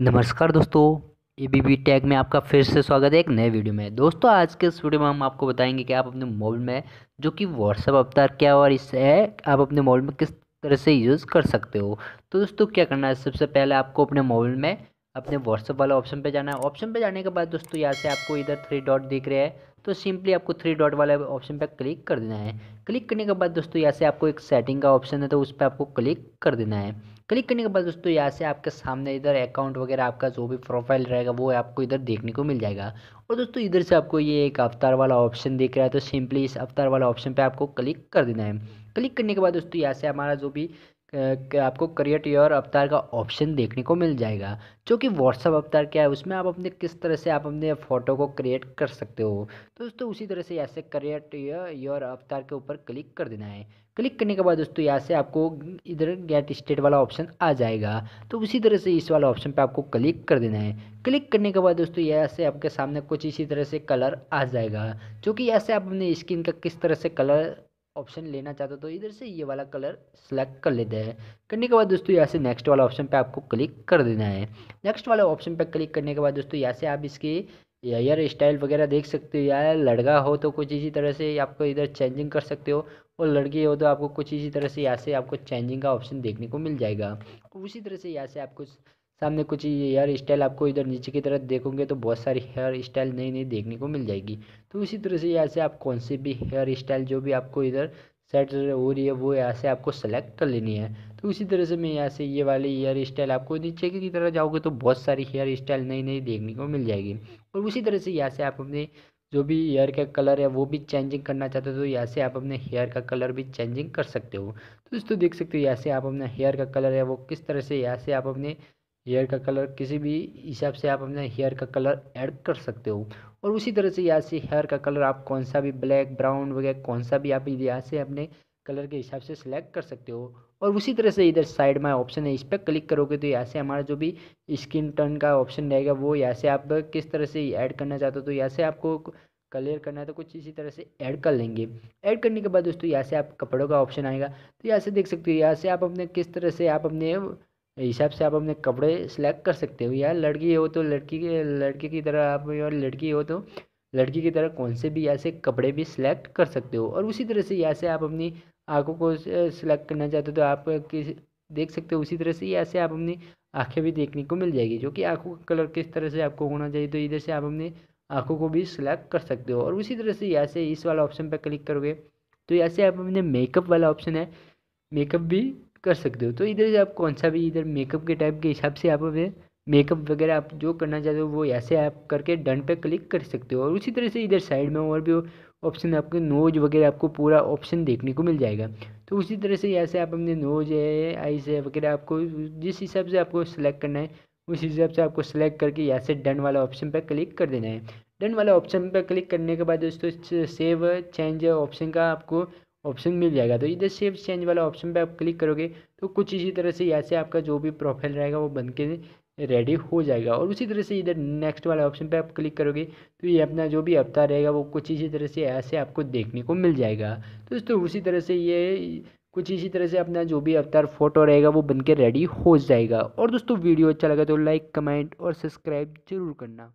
नमस्कार दोस्तों A B B tag में आपका फिर से स्वागत है एक नए वीडियो में दोस्तों आज के इस वीडियो में हम आपको बताएंगे कि आप अपने मोबाइल में जो कि व्हाट्सअप अवतार क्या और इससे आप अपने मोबाइल में किस तरह से यूज़ कर सकते हो तो दोस्तों क्या करना है सबसे पहले आपको अपने मोबाइल में अपने व्हाट्सअप वाले ऑप्शन पर जाना है ऑप्शन पर जाने के बाद दोस्तों यहाँ से आपको इधर थ्री डॉट दिख रहे हैं तो सिंपली आपको थ्री डॉट वाले ऑप्शन पर क्लिक कर देना है क्लिक करने के बाद दोस्तों यहाँ से आपको एक सेटिंग का ऑप्शन है तो उस पर आपको क्लिक कर देना है क्लिक करने के बाद दोस्तों यहाँ से आपके सामने इधर अकाउंट वगैरह आपका जो भी प्रोफाइल रहेगा वो आपको इधर देखने को मिल जाएगा और दोस्तों इधर से आपको ये एक अवतार वाला ऑप्शन दिख रहा है तो सिंपली इस अवतार वाला ऑप्शन पर आपको क्लिक कर देना है क्लिक करने के बाद दोस्तों यहाँ से हमारा जो भी आपको क्रिएट योर अवतार का ऑप्शन देखने को मिल जाएगा जो कि व्हाट्सअप अवतार क्या है उसमें आप अपने किस तरह से आप अपने फ़ोटो को क्रिएट कर सकते हो तो दोस्तों उसी तरह से यहाँ से क्रिएट योर अवतार के ऊपर क्लिक कर देना है क्लिक करने के बाद दोस्तों यहाँ से आपको इधर गेट स्टेट वाला ऑप्शन आ जाएगा तो उसी तरह से इस वाला ऑप्शन पर आपको क्लिक कर देना है क्लिक करने के बाद दोस्तों यहाँ से आपके सामने कुछ इसी तरह से कलर आ जाएगा जो कि से आप अपने स्किन का किस तरह से कलर ऑप्शन लेना चाहते हो तो इधर से ये वाला कलर सेलेक्ट कर लेते हैं करने के बाद दोस्तों यहाँ से नेक्स्ट वाला ऑप्शन पे आपको क्लिक कर देना है नेक्स्ट वाले ऑप्शन पे क्लिक करने के बाद दोस्तों यहाँ से आप इसके हेयर स्टाइल वगैरह देख सकते हो या लड़का हो तो कुछ इसी तरह से आपको इधर चेंजिंग कर सकते हो और लड़की हो तो आपको कुछ इसी तरह से यहाँ से आपको चेंजिंग का ऑप्शन देखने को मिल जाएगा उसी तरह से यहाँ से आपको सामने कुछ ये हेयर स्टाइल आपको इधर नीचे की तरफ देखोगे तो बहुत सारी हेयर स्टाइल नई नई देखने को मिल जाएगी तो इसी तरह से यहाँ से आप कौन सी भी हेयर स्टाइल जो भी आपको इधर सेट हो रही है वो यहाँ से आपको सेलेक्ट कर लेनी है तो उसी तरह से मैं यहाँ से ये वाली हेयर स्टाइल आपको नीचे की तरह जाओगे तो बहुत सारी हेयर स्टाइल नई नई देखने को मिल जाएगी और उसी तरह से यहाँ से आप अपने जो भी हेयर का कलर है वो भी चेंजिंग करना चाहते हो तो यहाँ से आप अपने हेयर का कलर भी चेंजिंग कर सकते हो तो दोस्तों देख सकते हो यहाँ से आप अपना हेयर का कलर है वो किस तरह से यहाँ से आप अपने हेयर का कलर किसी भी हिसाब से आप अपने हेयर का कलर ऐड कर सकते हो और उसी तरह से यहाँ से हेयर का कलर आप कौन सा भी ब्लैक ब्राउन वगैरह कौन सा भी आप यहाँ से अपने कलर के हिसाब से सिलेक्ट कर सकते हो और उसी तरह से इधर साइड में ऑप्शन है इस पर क्लिक करोगे तो यहाँ से हमारा जो भी स्किन टर्न का ऑप्शन रहेगा वो यहाँ से आप किस तरह से ऐड करना चाहते हो तो यहाँ से आपको कलर करना है तो कुछ इसी तरह से ऐड कर लेंगे ऐड करने के बाद दोस्तों यहाँ से आप कपड़ों का ऑप्शन आएगा तो यहाँ से देख सकते हो यहाँ से आप अपने किस तरह से आप अपने हिसाब से आप अपने कपड़े सेलेक्ट कर सकते हो यार लड़की हो तो लड़की के लड़के की तरह आप और लड़की हो तो लड़की की तरह कौन से भी ऐसे कपड़े भी सिलेक्ट कर सकते हो और उसी तरह से यहाँ से आप अपनी आँखों को सिलेक्ट करना चाहते हो तो आप किस देख सकते हो उसी तरह से यहाँ से आप अपनी आँखें भी देखने को मिल जाएगी जो कि आँखों का कलर किस तरह से आपको होना चाहिए तो इधर से आप अपने आँखों को भी सिलेक्ट कर सकते हो और उसी तरह से यहाँ से इस वाला ऑप्शन पर क्लिक करोगे तो यहाँ से आप अपने मेकअप वाला ऑप्शन है मेकअप भी कर सकते हो तो इधर से आप कौन सा भी इधर मेकअप के टाइप के हिसाब से आप मेकअप वगैरह आप जो करना चाहते हो वो ऐसे आप करके डन पे क्लिक कर सकते हो और उसी तरह से इधर साइड में और भी ऑप्शन आपके नोज वगैरह आपको पूरा ऑप्शन देखने को मिल जाएगा तो उसी तरह से यहाँ से आप अपने नोज है आइज है वगैरह आपको जिस हिसाब से आपको सिलेक्ट करना है उस हिसाब से आपको सिलेक्ट करके यहाँ से डन वाला ऑप्शन पर क्लिक कर देना है डन वाला ऑप्शन पर क्लिक करने के बाद दोस्तों सेव चेंज ऑप्शन का आपको ऑप्शन मिल जाएगा तो इधर सेव चेंज वाला ऑप्शन पे आप क्लिक करोगे तो कुछ इसी तरह से यहाँ से आपका जो भी प्रोफाइल रहेगा वो बन के रेडी हो जाएगा और उसी तरह से इधर नेक्स्ट वाला ऑप्शन पे आप क्लिक करोगे तो ये अपना जो भी अवतार रहेगा वो कुछ इसी तरह से ऐसे आपको देखने को मिल जाएगा तो दोस्तों उसी तरह से ये कुछ इसी तरह से अपना जो भी अवतार फोटो रहेगा वो बनके रेडी हो जाएगा और दोस्तों वीडियो अच्छा लगा तो लाइक कमेंट और सब्सक्राइब जरूर करना